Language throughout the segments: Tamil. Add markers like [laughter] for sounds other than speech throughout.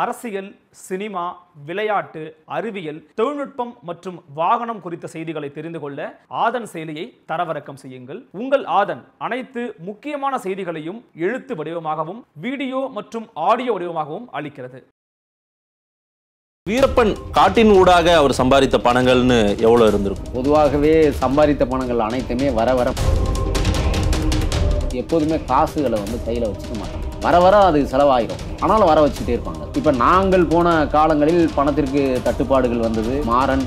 அரசியல் சினிமா விளையாட்டு அறிவியல் தொழில்நுட்பம் மற்றும் வாகனம் குறித்த செய்திகளை தெரிந்து கொள்ள ஆதன் செயலியை தரவிறக்கம் செய்யுங்கள் உங்கள் ஆதன் அனைத்து முக்கியமான செய்திகளையும் எழுத்து வடிவமாகவும் வீடியோ மற்றும் ஆடியோ வடிவமாகவும் அளிக்கிறது வீரப்பன் காட்டின் ஊடாக அவர் சம்பாதித்த பணங்கள்னு எவ்வளோ இருந்திருக்கும் பொதுவாகவே சம்பாதித்த பணங்கள் அனைத்துமே வர வர எப்போதுமே காசுகளை வந்து கையில வச்சுக்க மாட்டாங்க வர வர அது செலவாயிடும் ஆனாலும் வர வச்சுட்டே இருப்பாங்க இப்போ நாங்கள் போன காலங்களில் பணத்திற்கு தட்டுப்பாடுகள் வந்தது மாறன்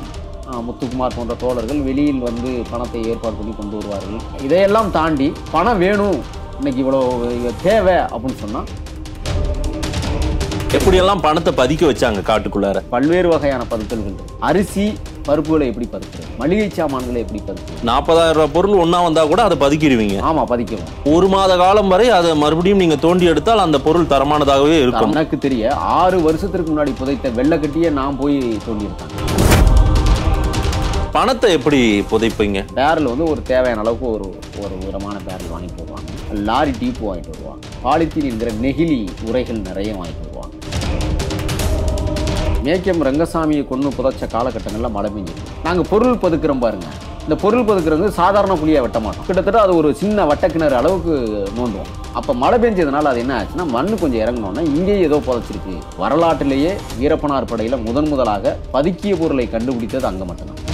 முத்துக்குமார் போன்ற தோழர்கள் வெளியில் வந்து பணத்தை ஏற்பாடு பண்ணி கொண்டு வருவார்கள் இதையெல்லாம் தாண்டி பணம் வேணும் இன்னைக்கு இவ்வளோ தேவை அப்படின்னு சொன்னால் எப்படியெல்லாம் பணத்தை பதிக்க வச்சாங்க காட்டுக்குள்ளார பல்வேறு வகையான பதுக்கல்கள் அரிசி பருப்புகளை எப்படி பதுக்கு மளிகை சாமான்களை எப்படி பதுக்கு நாற்பதாயிரம் ரூபாய் பொருள் ஒன்றா வந்தால் கூட அதை பதுக்கிடுவீங்க ஆமாம் பதிக்கணும் ஒரு மாத காலம் வரை அதை மறுபடியும் நீங்கள் தோண்டி எடுத்தால் அந்த பொருள் தரமானதாகவே இருக்கும் எனக்கு தெரிய ஆறு வருஷத்திற்கு முன்னாடி புதைத்த வெள்ளக்கட்டியை நான் போய் இருக்கேன் பணத்தை எப்படி புதைப்பீங்க பேரில் வந்து ஒரு தேவையான அளவுக்கு ஒரு ஒரு உரமான பேரல் வாங்கி போடுவாங்க லாரி டீப்பு வாங்கிட்டு வருவாங்க பாலித்தீன் என்கிற நெகிழி உரைகள் நிறைய வாங்கிட்டு மேக்கியம் ரங்கசாமியை கொண்டு புதைச்ச காலகட்டங்களில் மழை பெஞ்சது நாங்கள் பொருள் பதுக்கிறோம் பாருங்கள் இந்த பொருள் பதுக்கிறது சாதாரண புளியாக வெட்ட மாட்டோம் கிட்டத்தட்ட அது ஒரு சின்ன வட்டக்கிணறு அளவுக்கு நோண்டுவோம் அப்போ மழை பெஞ்சதுனால அது என்ன ஆச்சுன்னா மண் கொஞ்சம் இறங்கினோன்னா இங்கேயே ஏதோ புதைச்சிருக்கு வரலாற்றிலேயே வீரப்பனார் படையில் முதன் முதலாக பதுக்கிய பொருளை கண்டுபிடித்தது அங்கே மட்டும்தான்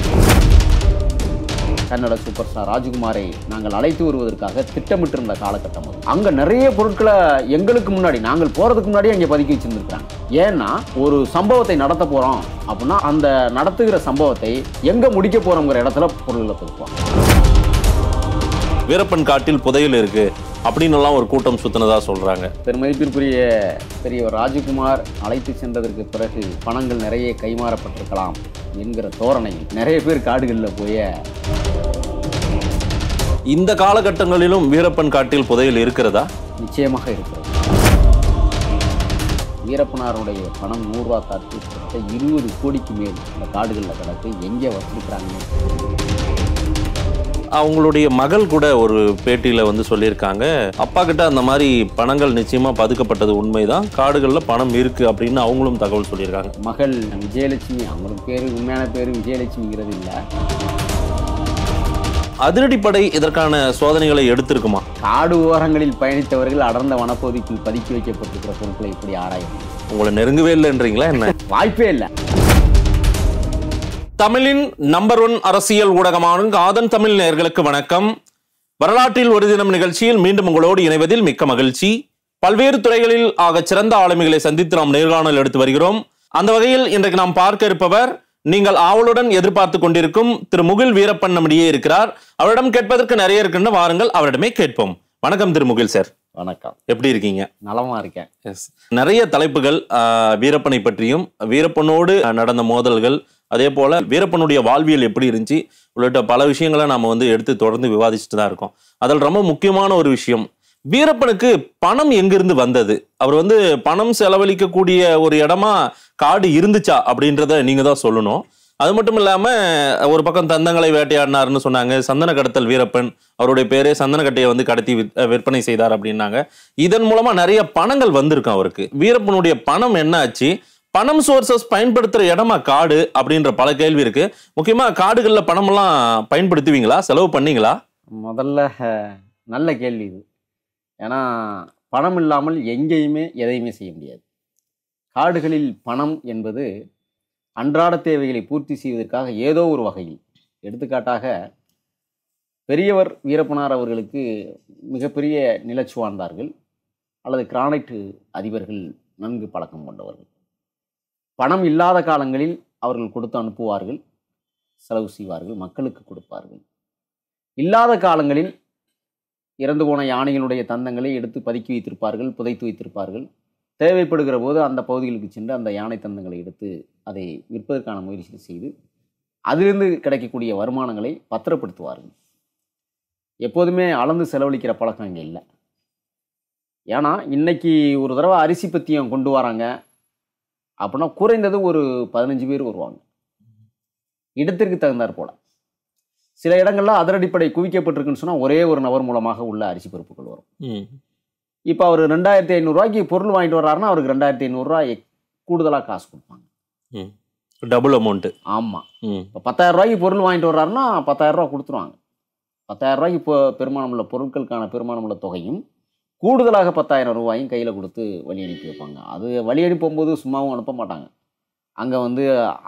கன்னட சூப்பர் ஸ்டார் ராஜ்குமாரை நாங்கள் அழைத்து வருவதற்காக திட்டமிட்டிருந்த காலகட்டம் அது அங்கே நிறைய பொருட்களை எங்களுக்கு முன்னாடி நாங்கள் போகிறதுக்கு முன்னாடி அங்கே பதுக்கி வச்சிருந்துருக்காங்க ஏன்னா ஒரு சம்பவத்தை நடத்த போகிறோம் அப்படின்னா அந்த நடத்துகிற சம்பவத்தை எங்கே முடிக்க போகிறோங்கிற இடத்துல பொருள்களை கொடுப்போம் வீரப்பன் காட்டில் புதையல் இருக்கு எல்லாம் ஒரு கூட்டம் சுத்தினதா சொல்றாங்க பெருமதிப்பிற்குரிய பெரியவர் ராஜகுமார் அழைத்து சென்றதற்கு பிறகு பணங்கள் நிறைய கைமாறப்பட்டிருக்கலாம் என்கிற தோரணை நிறைய பேர் காடுகளில் போய இந்த காலகட்டங்களிலும் வீரப்பன் காட்டில் புதையல் இருக்கிறதா நிச்சயமாக இருக்கிறது வீரப்பனாருடைய பணம் நூறுரூவா காட்டு இருபது கோடிக்கு மேல் இந்த காடுகளில் கிடக்கு எங்கே வச்சிருக்கிறாங்க அவங்களுடைய மகள் கூட ஒரு பேட்டியில் வந்து சொல்லியிருக்காங்க அப்பா கிட்ட அந்த மாதிரி பணங்கள் நிச்சயமாக பதுக்கப்பட்டது உண்மைதான் காடுகளில் பணம் இருக்கு அப்படின்னு அவங்களும் தகவல் சொல்லியிருக்காங்க மகள் விஜயலட்சுமி அவங்களுக்கு பேர் உண்மையான பேர் விஜயலட்சுமிங்கிறது இல்லை அதிரடிப்படை இதற்கான சோதனைகளை எடுத்திருக்குமா காடு ஓரங்களில் பயணித்தவர்கள் அடர்ந்த வனப்பகுதிக்குள் பதுக்கி வைக்கப்பட்டிருக்கிற பொருட்களை இப்படி ஆராயும் உங்களை நெருங்கவே இல்லைன்றீங்களா என்ன வாய்ப்பே இல்லை தமிழின் நம்பர் ஒன் அரசியல் ஊடகமான ஆதன் தமிழ் நேர்களுக்கு வணக்கம் வரலாற்றில் ஒரு தினம் நிகழ்ச்சியில் மீண்டும் உங்களோடு இணைவதில் மிக்க மகிழ்ச்சி பல்வேறு துறைகளில் ஆக சிறந்த ஆளுமைகளை சந்தித்து நாம் நேர்காணல் எடுத்து வருகிறோம் அந்த வகையில் இன்றைக்கு நாம் பார்க்க இருப்பவர் நீங்கள் ஆவலுடன் எதிர்பார்த்து கொண்டிருக்கும் திரு முகில் வீரப்பன் நம்மிடையே இருக்கிறார் அவரிடம் கேட்பதற்கு நிறைய இருக்கின்ற வாருங்கள் அவரிடமே கேட்போம் வணக்கம் திரு முகில் சார் வணக்கம் எப்படி இருக்கீங்க நலமா இருக்கேன் நிறைய தலைப்புகள் வீரப்பனை பற்றியும் வீரப்பனோடு நடந்த மோதல்கள் அதே போல் வீரப்பனுடைய வாழ்வியல் எப்படி இருந்துச்சு உள்ளிட்ட பல விஷயங்களை நாம் வந்து எடுத்து தொடர்ந்து விவாதிச்சுட்டு தான் இருக்கோம் அதில் ரொம்ப முக்கியமான ஒரு விஷயம் வீரப்பனுக்கு பணம் எங்கிருந்து வந்தது அவர் வந்து பணம் செலவழிக்கக்கூடிய ஒரு இடமா காடு இருந்துச்சா அப்படின்றத நீங்கள் தான் சொல்லணும் அது மட்டும் இல்லாமல் ஒரு பக்கம் தந்தங்களை வேட்டையாடினாருன்னு சொன்னாங்க சந்தன கடத்தல் வீரப்பன் அவருடைய பேரே சந்தனக்கட்டையை வந்து கடத்தி விற்பனை செய்தார் அப்படின்னாங்க இதன் மூலமாக நிறைய பணங்கள் வந்திருக்கும் அவருக்கு வீரப்பனுடைய பணம் என்ன ஆச்சு பணம் சோர்சஸ் பயன்படுத்துகிற இடமா காடு அப்படின்ற பல கேள்வி இருக்கு முக்கியமாக காடுகளில் பணமெல்லாம் பயன்படுத்துவீங்களா செலவு பண்ணீங்களா முதல்ல நல்ல கேள்வி இது ஏன்னா பணம் இல்லாமல் எங்கேயுமே எதையுமே செய்ய முடியாது காடுகளில் பணம் என்பது அன்றாட தேவைகளை பூர்த்தி செய்வதற்காக ஏதோ ஒரு வகையில் எடுத்துக்காட்டாக பெரியவர் வீரப்பனார் அவர்களுக்கு மிகப்பெரிய வாழ்ந்தார்கள் அல்லது கிரானைட்டு அதிபர்கள் நன்கு பழக்கம் கொண்டவர்கள் பணம் இல்லாத காலங்களில் அவர்கள் கொடுத்து அனுப்புவார்கள் செலவு செய்வார்கள் மக்களுக்கு கொடுப்பார்கள் இல்லாத காலங்களில் இறந்து போன யானைகளுடைய தந்தங்களை எடுத்து பதுக்கி வைத்திருப்பார்கள் புதைத்து வைத்திருப்பார்கள் தேவைப்படுகிற போது அந்த பகுதிகளுக்கு சென்று அந்த யானை தந்தங்களை எடுத்து அதை விற்பதற்கான முயற்சிகள் செய்து அதிலிருந்து கிடைக்கக்கூடிய வருமானங்களை பத்திரப்படுத்துவார்கள் எப்போதுமே அளந்து செலவழிக்கிற பழக்கம் இங்கே இல்லை ஏன்னா இன்றைக்கி ஒரு தடவை அரிசி பத்தியம் கொண்டு வராங்க அப்படின்னா குறைந்தது ஒரு பதினஞ்சு பேர் வருவாங்க இடத்திற்கு தகுந்தாற் போல சில இடங்களில் அடிப்படை குவிக்கப்பட்டிருக்குன்னு சொன்னால் ஒரே ஒரு நபர் மூலமாக உள்ள அரிசி பொறுப்புகள் வரும் இப்போ அவர் ரெண்டாயிரத்தி ஐநூறுரூவாய்க்கு பொருள் வாங்கிட்டு வர்றாருன்னா அவருக்கு ரெண்டாயிரத்தி ஐநூறுரூவா கூடுதலாக காசு கொடுப்பாங்க டபுள் அமௌண்ட்டு ஆமாம் இப்போ பத்தாயிரம் ரூபாய்க்கு பொருள் வாங்கிட்டு வர்றாருன்னா பத்தாயிரம் ரூபா கொடுத்துருவாங்க பத்தாயிரம் ரூபாய்க்கு இப்போ பெருமானமுள்ள பொருட்களுக்கான பெருமானமுள்ள தொகையும் கூடுதலாக பத்தாயிரம் ரூபாயும் கையில் கொடுத்து வழி அனுப்பி வைப்பாங்க அது வழி அனுப்பும் போது சும்மாவும் அனுப்ப மாட்டாங்க அங்கே வந்து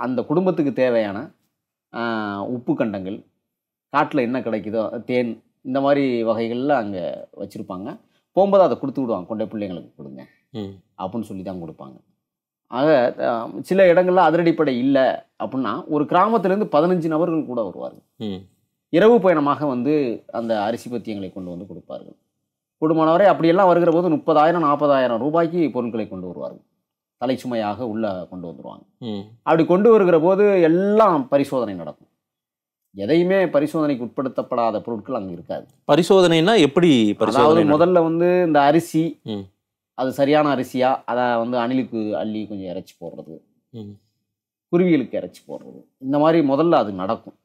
அந்த குடும்பத்துக்கு தேவையான உப்பு கண்டங்கள் காட்டில் என்ன கிடைக்குதோ தேன் இந்த மாதிரி வகைகளில் அங்கே வச்சுருப்பாங்க போகும்போது அதை கொடுத்து விடுவாங்க கொண்டே பிள்ளைங்களுக்கு கொடுங்க அப்படின்னு சொல்லி தான் கொடுப்பாங்க ஆக சில இடங்களில் அதிரடிப்படை இல்லை அப்படின்னா ஒரு கிராமத்துலேருந்து பதினஞ்சு நபர்கள் கூட வருவார்கள் இரவு பயணமாக வந்து அந்த அரிசி பத்தியங்களை கொண்டு வந்து கொடுப்பார்கள் கூடுமானவரை அப்படியெல்லாம் வருகிற போது முப்பதாயிரம் நாற்பதாயிரம் ரூபாய்க்கு பொருட்களை கொண்டு வருவார்கள் தலை சுமையாக உள்ளே கொண்டு வந்துடுவாங்க அப்படி கொண்டு வருகிற போது எல்லாம் பரிசோதனை நடக்கும் எதையுமே பரிசோதனைக்கு உட்படுத்தப்படாத பொருட்கள் அங்கே இருக்காது பரிசோதனைனா எப்படி அதாவது முதல்ல வந்து இந்த அரிசி அது சரியான அரிசியா அதை வந்து அணிலுக்கு அள்ளி கொஞ்சம் இறைச்சி போடுறது குருவிகளுக்கு இறைச்சி போடுறது இந்த மாதிரி முதல்ல அது நடக்கும்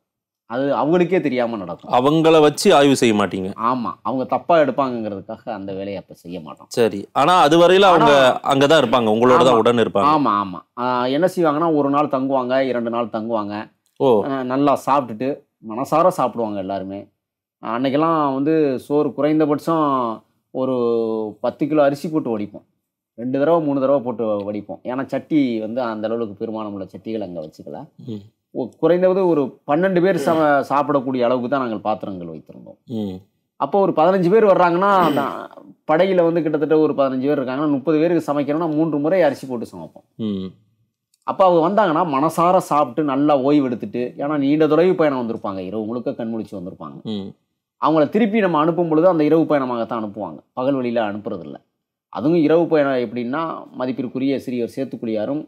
அது அவங்களுக்கே தெரியாமல் நடக்கும் அவங்கள வச்சு ஆய்வு செய்ய மாட்டீங்க ஆமாம் அவங்க தப்பாக எடுப்பாங்கங்கிறதுக்காக அந்த வேலையை அப்போ செய்ய மாட்டோம் சரி ஆனால் அது வரையில் அவங்க அங்கே தான் இருப்பாங்க உங்களோட தான் உடன் இருப்பாங்க ஆமாம் ஆமாம் என்ன செய்வாங்கன்னா ஒரு நாள் தங்குவாங்க இரண்டு நாள் தங்குவாங்க ஓ நல்லா சாப்பிட்டுட்டு மனசார சாப்பிடுவாங்க எல்லாருமே அன்னைக்கெல்லாம் வந்து சோறு குறைந்தபட்சம் ஒரு பத்து கிலோ அரிசி போட்டு வடிப்போம் ரெண்டு தடவை மூணு தடவை போட்டு வடிப்போம் ஏன்னா சட்டி வந்து அந்த அளவுக்கு பெருமானமுள்ள சட்டிகள் அங்கே வச்சுக்கல குறைந்தது ஒரு பன்னெண்டு பேர் ச சாப்பிடக்கூடிய அளவுக்கு தான் நாங்கள் பாத்திரங்கள் வைத்திருந்தோம் அப்போ ஒரு பதினஞ்சு பேர் வர்றாங்கன்னா படையில் வந்து கிட்டத்தட்ட ஒரு பதினஞ்சு பேர் இருக்காங்கன்னா முப்பது பேருக்கு சமைக்கணும்னா மூன்று முறை அரிசி போட்டு சமைப்போம் அப்போ அவங்க வந்தாங்கன்னா மனசார சாப்பிட்டு நல்லா ஓய்வு எடுத்துட்டு ஏன்னா நீண்ட தொலைவு பயணம் வந்திருப்பாங்க இரவு முழுக்க கண்முழிச்சு வந்திருப்பாங்க அவங்கள திருப்பி நம்ம அனுப்பும் பொழுது அந்த இரவு பயணமாகத்தான் அனுப்புவாங்க பகல் வழியில் அனுப்புறதில்ல அதுவும் இரவு பயணம் எப்படின்னா மதிப்பிற்குரிய சிறியவர் சேத்துக்குடியாரும்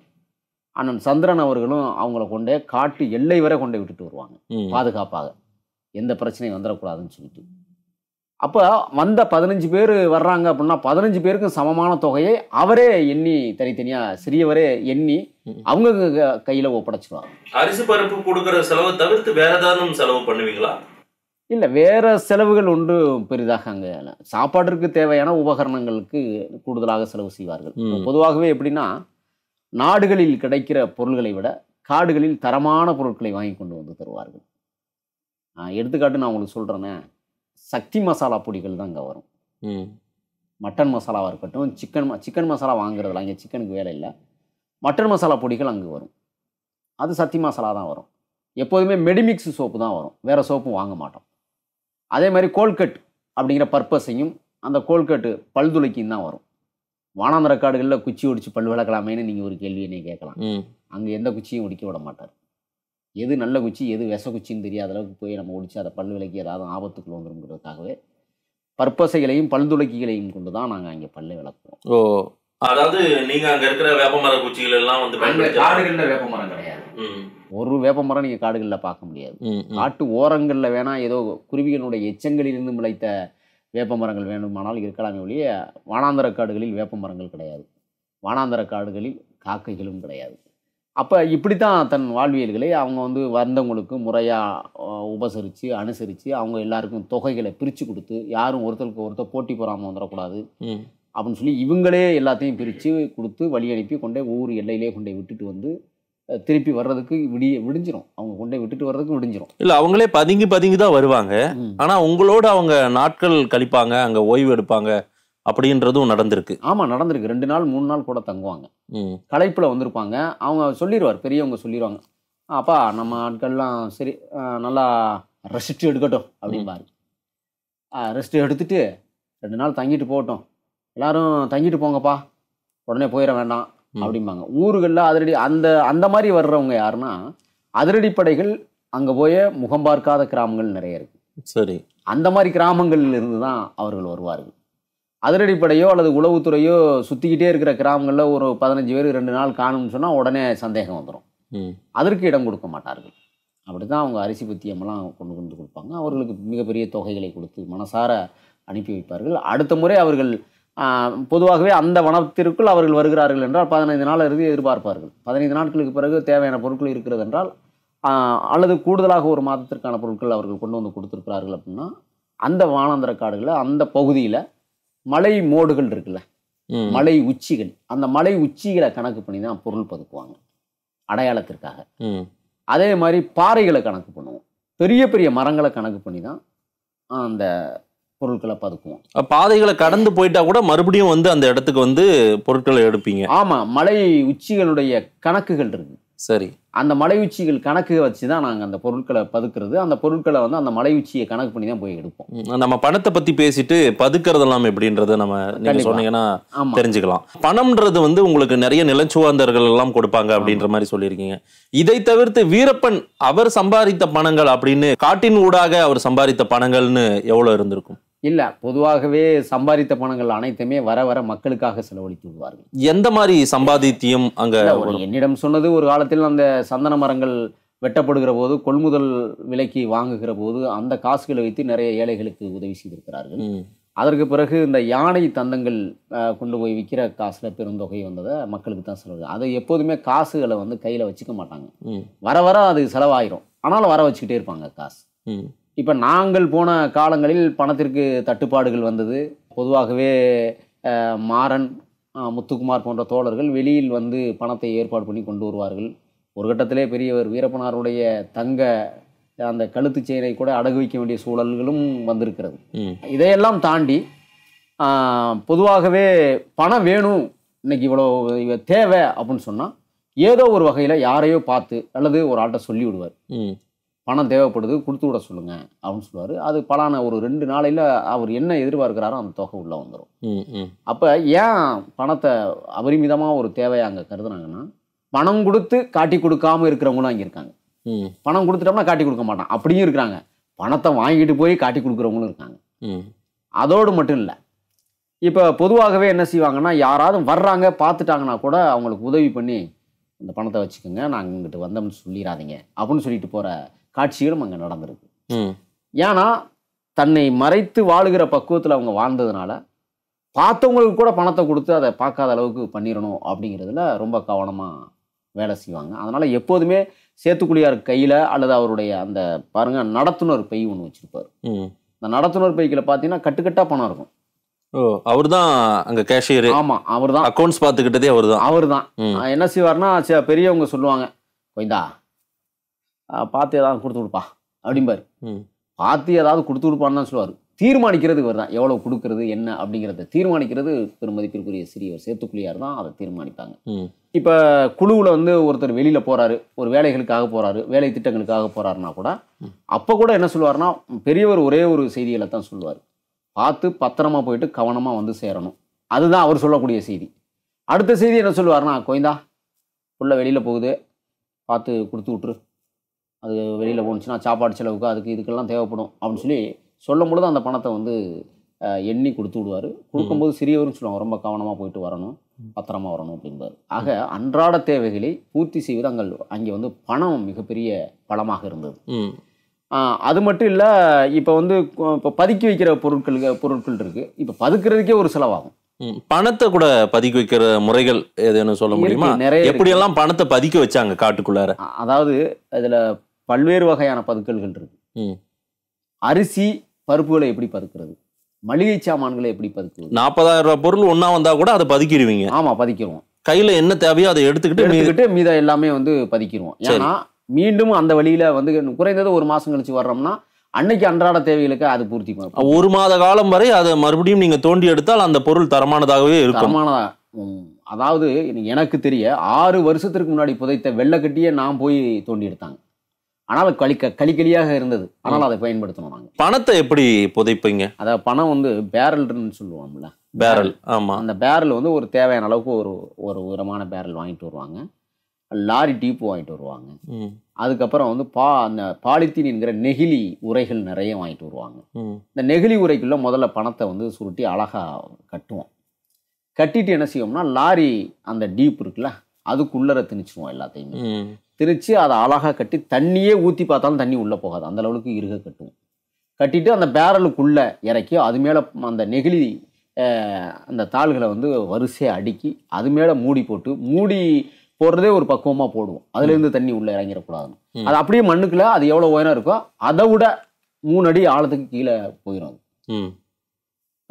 அண்ணன் சந்திரன் அவர்களும் அவங்கள கொண்டே காட்டு எல்லை வரை கொண்டே விட்டுட்டு வருவாங்க பாதுகாப்பாக எந்த பிரச்சனையும் வந்துடக்கூடாதுன்னு சொல்லிட்டு அப்போ வந்த பதினஞ்சு பேர் வர்றாங்க அப்படின்னா பதினஞ்சு பேருக்கும் சமமான தொகையை அவரே எண்ணி தனித்தனியாக சிறியவரே எண்ணி அவங்க கையில் ஒப்படைச்சிடுவாங்க அரிசி பருப்பு கொடுக்குற செலவு தவிர்த்து வேற ஏதாவது செலவு பண்ணுவீங்களா இல்லை வேறு செலவுகள் ஒன்று பெரிதாக அங்கே சாப்பாட்டிற்கு தேவையான உபகரணங்களுக்கு கூடுதலாக செலவு செய்வார்கள் பொதுவாகவே எப்படின்னா நாடுகளில் கிடைக்கிற பொருள்களை விட காடுகளில் தரமான பொருட்களை வாங்கி கொண்டு வந்து தருவார்கள் எடுத்துக்காட்டு நான் உங்களுக்கு சொல்கிறேன்னே சக்தி மசாலா பொடிகள் தான் இங்கே வரும் மட்டன் மசாலாவாக இருக்கட்டும் சிக்கன் சிக்கன் மசாலா வாங்குறதுல அங்கே சிக்கனுக்கு வேலை இல்லை மட்டன் மசாலா பொடிகள் அங்கே வரும் அது சக்தி மசாலா தான் வரும் எப்போதுமே மெடிமிக்ஸ் சோப்பு தான் வரும் வேறு சோப்பும் வாங்க மாட்டோம் அதே மாதிரி கோல்கட் அப்படிங்கிற பர்பஸையும் அந்த கோல்கட்டு பல்துளைக்கும் தான் வரும் வானாந்திர காடுகளில் குச்சி ஒடிச்சு பல் விளக்கலாமேன்னு நீங்கள் ஒரு கேள்வி என்னை கேட்கலாம் அங்கே எந்த குச்சியும் ஒடிக்க விட மாட்டார் எது நல்ல குச்சி எது விச குச்சின்னு தெரியாத அளவுக்கு போய் நம்ம ஒடிச்சு அதை பல் விளக்கி ஏதாவது ஆபத்துக்குள்ள வந்துருங்கிறதுக்காகவே பற்பசைகளையும் துளக்கிகளையும் கொண்டு தான் நாங்கள் அங்கே பல்லை விளக்குவோம் ஓ அதாவது நீங்கள் அங்க இருக்கிற வேப்பமர குச்சிகள் எல்லாம் வந்து காடுகள்ல வேப்பமரம் கிடையாது ஒரு வேப்பமரம் நீங்க காடுகள்ல பார்க்க முடியாது காட்டு ஓரங்கள்ல வேணால் ஏதோ குருவிகளுடைய எச்சங்களிலிருந்து முளைத்த வேப்ப மரங்கள் வேணுமானால் இருக்கலாமே ஒழிய வானாந்தர காடுகளில் வேப்ப மரங்கள் கிடையாது வானாந்தர காடுகளில் காக்கைகளும் கிடையாது அப்போ இப்படி தான் தன் வாழ்வியல்களை அவங்க வந்து வந்தவங்களுக்கு முறையாக உபசரித்து அனுசரித்து அவங்க எல்லாருக்கும் தொகைகளை பிரித்து கொடுத்து யாரும் ஒருத்தருக்கு ஒருத்தர் போட்டி போகாமல் வந்துடக்கூடாது அப்படின்னு சொல்லி இவங்களே எல்லாத்தையும் பிரித்து கொடுத்து வழி அனுப்பி கொண்டே ஊர் எல்லையிலே கொண்டே விட்டுட்டு வந்து திருப்பி வர்றதுக்கு விடிய விடிஞ்சிரும் அவங்க கொண்டே விட்டுட்டு வர்றதுக்கு விடிஞ்சிரும் இல்லை அவங்களே பதுங்கி பதுங்கி தான் வருவாங்க ஆனால் உங்களோட அவங்க நாட்கள் கழிப்பாங்க அங்கே ஓய்வு எடுப்பாங்க அப்படின்றதும் நடந்திருக்கு ஆமாம் நடந்திருக்கு ரெண்டு நாள் மூணு நாள் கூட தங்குவாங்க களைப்பில் வந்திருப்பாங்க அவங்க சொல்லிடுவார் பெரியவங்க சொல்லிடுவாங்க அப்பா நம்ம ஆட்கள்லாம் சரி நல்லா ரெஸ்ட் எடுக்கட்டும் அப்படின்பாரு ரெஸ்ட் எடுத்துட்டு ரெண்டு நாள் தங்கிட்டு போகட்டும் எல்லாரும் தங்கிட்டு போங்கப்பா உடனே போயிட வேண்டாம் அப்படிம்பாங்க ஊர்களில் அதிரடி அந்த அந்த மாதிரி வர்றவங்க யாருன்னா அதிரடி படைகள் அங்கே போய முகம் பார்க்காத கிராமங்கள் நிறைய இருக்கு சரி அந்த மாதிரி கிராமங்கள்ல இருந்து தான் அவர்கள் வருவார்கள் அதிரடிப்படையோ அல்லது உளவுத்துறையோ சுத்திக்கிட்டே இருக்கிற கிராமங்களில் ஒரு பதினஞ்சு பேர் ரெண்டு நாள் காணும்னு சொன்னால் உடனே சந்தேகம் வந்துடும் அதற்கு இடம் கொடுக்க மாட்டார்கள் அப்படி தான் அவங்க அரிசி பத்தியமெல்லாம் கொண்டு வந்து கொடுப்பாங்க அவர்களுக்கு மிகப்பெரிய தொகைகளை கொடுத்து மனசார அனுப்பி வைப்பார்கள் அடுத்த முறை அவர்கள் பொதுவாகவே அந்த வனத்திற்குள் அவர்கள் வருகிறார்கள் என்றால் பதினைந்து நாள் இறுதி எதிர்பார்ப்பார்கள் பதினைந்து நாட்களுக்கு பிறகு தேவையான பொருட்கள் இருக்கிறது என்றால் அல்லது கூடுதலாக ஒரு மாதத்திற்கான பொருட்கள் அவர்கள் கொண்டு வந்து கொடுத்துருக்கிறார்கள் அப்படின்னா அந்த வானாந்திர காடுகளில் அந்த பகுதியில் மலை மோடுகள் இருக்குல்ல மலை உச்சிகள் அந்த மலை உச்சிகளை கணக்கு பண்ணி தான் பொருள் பதுக்குவாங்க அடையாளத்திற்காக அதே மாதிரி பாறைகளை கணக்கு பண்ணுவோம் பெரிய பெரிய மரங்களை கணக்கு பண்ணி தான் அந்த பொருட்களை பதுக்குவோம் பாதைகளை கடந்து போயிட்டா கூட மறுபடியும் வந்து அந்த இடத்துக்கு வந்து பொருட்களை எடுப்பீங்க ஆமாம் மலை உச்சிகளுடைய கணக்குகள் இருக்கு சரி அந்த மலை உச்சிகள் கணக்கு வச்சு தான் நாங்கள் அந்த பொருட்களை பதுக்கிறது அந்த பொருட்களை வந்து அந்த மலை உச்சியை கணக்கு பண்ணி தான் போய் எடுப்போம் நம்ம பணத்தை பற்றி பேசிட்டு பதுக்கறதெல்லாம் எப்படின்றத நம்ம சொன்னீங்கன்னா தெரிஞ்சுக்கலாம் பணம்ன்றது வந்து உங்களுக்கு நிறைய நிலச்சுவாந்தர்கள் எல்லாம் கொடுப்பாங்க அப்படின்ற மாதிரி சொல்லியிருக்கீங்க இதை தவிர்த்து வீரப்பன் அவர் சம்பாதித்த பணங்கள் அப்படின்னு காட்டின் ஊடாக அவர் சம்பாதித்த பணங்கள்னு எவ்வளோ இருந்திருக்கும் இல்லை பொதுவாகவே சம்பாதித்த பணங்கள் அனைத்துமே வர வர மக்களுக்காக செலவழித்து விடுவார்கள் எந்த மாதிரி சம்பாதித்தியம் அங்கே என்னிடம் சொன்னது ஒரு காலத்தில் அந்த சந்தன மரங்கள் வெட்டப்படுகிற போது கொள்முதல் விலைக்கு வாங்குகிற போது அந்த காசுகளை வைத்து நிறைய ஏழைகளுக்கு உதவி செய்திருக்கிறார்கள் அதற்கு பிறகு இந்த யானை தந்தங்கள் கொண்டு போய் விற்கிற காசில் பெருந்தொகை வந்ததை மக்களுக்கு தான் செலவு அதை எப்போதுமே காசுகளை வந்து கையில் வச்சுக்க மாட்டாங்க வர வர அது செலவாயிரும் ஆனாலும் வர வச்சுக்கிட்டே இருப்பாங்க காசு இப்போ நாங்கள் போன காலங்களில் பணத்திற்கு தட்டுப்பாடுகள் வந்தது பொதுவாகவே மாறன் முத்துக்குமார் போன்ற தோழர்கள் வெளியில் வந்து பணத்தை ஏற்பாடு பண்ணி கொண்டு வருவார்கள் ஒரு கட்டத்திலே பெரியவர் வீரப்பனாருடைய தங்க அந்த கழுத்து செயினை கூட அடகு வைக்க வேண்டிய சூழல்களும் வந்திருக்கிறது இதையெல்லாம் தாண்டி பொதுவாகவே பணம் வேணும் இன்னைக்கு இவ்வளோ தேவை அப்படின்னு சொன்னால் ஏதோ ஒரு வகையில் யாரையோ பார்த்து அல்லது ஒரு ஆட்டை சொல்லி விடுவார் பணம் தேவைப்படுது கொடுத்து விட சொல்லுங்க அப்படின்னு சொல்லுவார் அது பலான ஒரு ரெண்டு நாளையில் அவர் என்ன எதிர்பார்க்கிறாரோ அந்த தொகை உள்ளே வந்துடும் அப்போ ஏன் பணத்தை அபரிமிதமாக ஒரு தேவையை அங்கே கருதுனாங்கன்னா பணம் கொடுத்து காட்டி கொடுக்காம இருக்கிறவங்களும் அங்கே இருக்காங்க பணம் கொடுத்துட்டோம்னா காட்டி கொடுக்க மாட்டான் அப்படியும் இருக்கிறாங்க பணத்தை வாங்கிட்டு போய் காட்டி கொடுக்குறவங்களும் இருக்காங்க அதோடு மட்டும் இல்லை இப்போ பொதுவாகவே என்ன செய்வாங்கன்னா யாராவது வர்றாங்க பார்த்துட்டாங்கன்னா கூட அவங்களுக்கு உதவி பண்ணி இந்த பணத்தை வச்சுக்கோங்க நாங்கள் இங்கிட்டு வந்தோம்னு சொல்லிடாதீங்க அப்படின்னு சொல்லிட்டு போகிற காட்சிகளும் அங்கே நடந்திருக்கு ஏன்னா தன்னை மறைத்து வாழுகிற பக்குவத்தில் அவங்க வாழ்ந்ததுனால பார்த்தவங்களுக்கு கூட பணத்தை கொடுத்து அதை பார்க்காத அளவுக்கு பண்ணிடணும் அப்படிங்கிறதுல ரொம்ப கவனமாக வேலை செய்வாங்க அதனால் எப்போதுமே சேத்துக்குழியார் கையில் அல்லது அவருடைய அந்த பாருங்கள் நடத்துனர் பை ஒன்று வச்சுருப்பார் அந்த நடத்துனர் பைக்கில் பார்த்தீங்கன்னா கட்டுக்கட்டாக பணம் இருக்கும் ஓ அவர் தான் அங்கே கேஷியர் ஆமாம் அவர் தான் அக்கௌண்ட்ஸ் பார்த்துக்கிட்டதே அவர் தான் அவர் தான் என்ன செய்வார்னா பெரியவங்க சொல்லுவாங்க கொய்ந்தா பார்த்து ஏதாவது கொடுத்து கொடுப்பா அப்படிம்பாரு பார்த்து ஏதாவது கொடுத்து கொடுப்பான்னு தான் சொல்லுவார் இவர் தான் எவ்வளோ கொடுக்கறது என்ன அப்படிங்கிறத தீர்மானிக்கிறது பெருமதிப்பிற்குரிய சிறியவர் சேர்த்துக்குள்ளியார் தான் அதை தீர்மானிப்பாங்க இப்போ குழுவில் வந்து ஒருத்தர் வெளியில் போகிறாரு ஒரு வேலைகளுக்காக போகிறாரு வேலை திட்டங்களுக்காக போகிறாருன்னா கூட அப்போ கூட என்ன சொல்லுவார்னா பெரியவர் ஒரே ஒரு செய்திகளை தான் சொல்லுவார் பார்த்து பத்திரமா போயிட்டு கவனமாக வந்து சேரணும் அதுதான் அவர் சொல்லக்கூடிய செய்தி அடுத்த செய்தி என்ன சொல்லுவார்னா கோயந்தா உள்ள வெளியில் போகுது பார்த்து கொடுத்து விட்டுரு அது வெளியில் போணுச்சுன்னா சாப்பாடு செலவுக்கு அதுக்கு இதுக்கெல்லாம் தேவைப்படும் அப்படின்னு சொல்லி சொல்லும் பொழுது அந்த பணத்தை வந்து எண்ணி கொடுத்து விடுவார் கொடுக்கும்போது சிறியவரும் சொல்லுவாங்க ரொம்ப கவனமாக போயிட்டு வரணும் பத்திரமா வரணும் அப்படின்பார் ஆக அன்றாட தேவைகளை பூர்த்தி செய்வது அங்கே அங்கே வந்து பணம் மிகப்பெரிய பலமாக இருந்தது அது மட்டும் இல்லை இப்போ வந்து இப்போ பதுக்கி வைக்கிற பொருட்கள் பொருட்கள் இருக்குது இப்போ பதுக்கிறதுக்கே ஒரு செலவாகும் பணத்தை கூட பதுக்கி வைக்கிற முறைகள் ஏதேனும் சொல்ல முடியுமா நிறைய எப்படியெல்லாம் பணத்தை பதுக்கி வச்சாங்க காட்டுக்குள்ளார அதாவது இதில் பல்வேறு வகையான பதுக்கல்கள் இருக்கு அரிசி பருப்புகளை எப்படி பதுக்கிறது மளிகை சாமான்களை எப்படி பதுக்கிறது நாற்பதாயிரம் ரூபாய் பொருள் ஒன்றா வந்தால் கூட அதை பதுக்கிடுவீங்க ஆமாம் பதுக்கிடுவோம் கையில் என்ன தேவையோ அதை எடுத்துக்கிட்டு எடுத்துக்கிட்டு மீதம் எல்லாமே வந்து பதுக்கிடுவோம் ஏன்னா மீண்டும் அந்த வழியில் வந்து குறைந்தது ஒரு மாதம் கழிச்சு வர்றோம்னா அன்னைக்கு அன்றாட தேவைகளுக்கு அது பூர்த்தி பண்ணுவோம் ஒரு மாத காலம் வரை அதை மறுபடியும் நீங்கள் தோண்டி எடுத்தால் அந்த பொருள் தரமானதாகவே இருக்கும் தரமானதாக அதாவது எனக்கு தெரிய ஆறு வருஷத்திற்கு முன்னாடி புதைத்த வெள்ளக்கட்டியே நான் போய் தோண்டி எடுத்தாங்க ஆனால் கழிக்க களிகளியாக இருந்தது ஆனால் அதை பயன்படுத்தணும் நாங்கள் பணத்தை எப்படி புதைப்பீங்க அதாவது பணம் வந்து பேரல்னு சொல்லுவோம்ல பேரல் ஆமாம் அந்த பேரல் வந்து ஒரு தேவையான அளவுக்கு ஒரு ஒரு உரமான பேரல் வாங்கிட்டு வருவாங்க லாரி டீப்பு வாங்கிட்டு வருவாங்க அதுக்கப்புறம் வந்து பா அந்த பாலித்தீன் என்கிற நெகிழி உரைகள் நிறைய வாங்கிட்டு வருவாங்க இந்த நெகிழி உரைக்குள்ள முதல்ல பணத்தை வந்து சுருட்டி அழகாக கட்டுவோம் கட்டிட்டு என்ன செய்வோம்னா லாரி அந்த டீப் இருக்குல்ல அதுக்குள்ளர திணிச்சிருவோம் எல்லாத்தையுமே திரித்து அதை அழகாக கட்டி தண்ணியே ஊற்றி பார்த்தாலும் தண்ணி உள்ளே போகாது அந்த இருக கட்டும் கட்டிட்டு அந்த பேரலுக்குள்ளே இறக்கி அது மேலே அந்த நெகிழி அந்த தாள்களை வந்து வரிசையாக அடுக்கி அது மேலே மூடி போட்டு மூடி போடுறதே ஒரு பக்குவமாக போடுவோம் அதுலேருந்து தண்ணி உள்ளே இறங்கிடக்கூடாதுன்னு அது அப்படியே மண்ணுக்குள்ளே அது எவ்வளோ உயரம் இருக்கோ அதை விட மூணு அடி ஆழத்துக்கு கீழே போயிடும்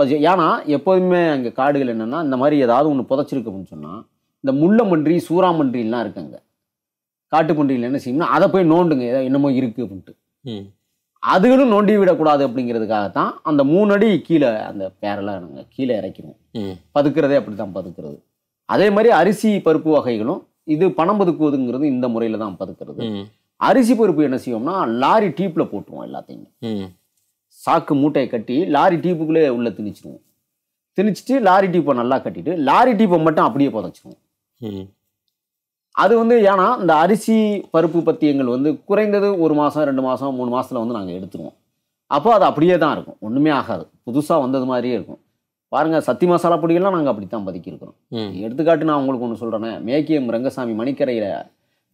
அது ஏன்னா எப்போதுமே அங்கே காடுகள் என்னென்னா இந்த மாதிரி ஏதாவது ஒன்று புதைச்சிருக்கு அப்படின்னு சொன்னால் இந்த முள்ளமன்றி சூறாமன்றிலாம் அங்கே காட்டுக்குண்டியில் என்ன செய்யும்னா அதை போய் நோண்டுங்க ஏதோ என்னமோ இருக்குது அப்படின்ட்டு அதுகளும் நோண்டி விடக்கூடாது அப்படிங்கிறதுக்காகத்தான் அந்த மூணு அடி கீழே அந்த பேரெல்லாம் நாங்கள் கீழே இறக்கிடுவோம் பதுக்கிறதே அப்படி தான் பதுக்கிறது அதே மாதிரி அரிசி பருப்பு வகைகளும் இது பணம் பதுக்குவதுங்கிறது இந்த முறையில் தான் பதுக்கிறது அரிசி பருப்பு என்ன செய்வோம்னா லாரி டீப்பில் போட்டுருவோம் எல்லாத்தையும் சாக்கு மூட்டையை கட்டி லாரி டீப்புக்குள்ளே உள்ள திணிச்சிருவோம் திணிச்சிட்டு லாரி டீப்பை நல்லா கட்டிட்டு லாரி டீப்பை மட்டும் அப்படியே புதைச்சிருவோம் அது வந்து ஏன்னா இந்த அரிசி பருப்பு பத்தியங்கள் வந்து குறைந்தது ஒரு மாதம் ரெண்டு மாதம் மூணு மாதத்தில் வந்து நாங்கள் எடுத்துருவோம் அப்போ அது அப்படியே தான் இருக்கும் ஒன்றுமே ஆகாது புதுசாக வந்தது மாதிரியே இருக்கும் பாருங்கள் சத்தி மசாலா பொடியெல்லாம் நாங்கள் அப்படி தான் பதுக்கியிருக்கிறோம் எடுத்துக்காட்டு நான் உங்களுக்கு ஒன்று சொல்கிறேன்னே மேக்கியம் ரங்கசாமி மணிக்கரையில்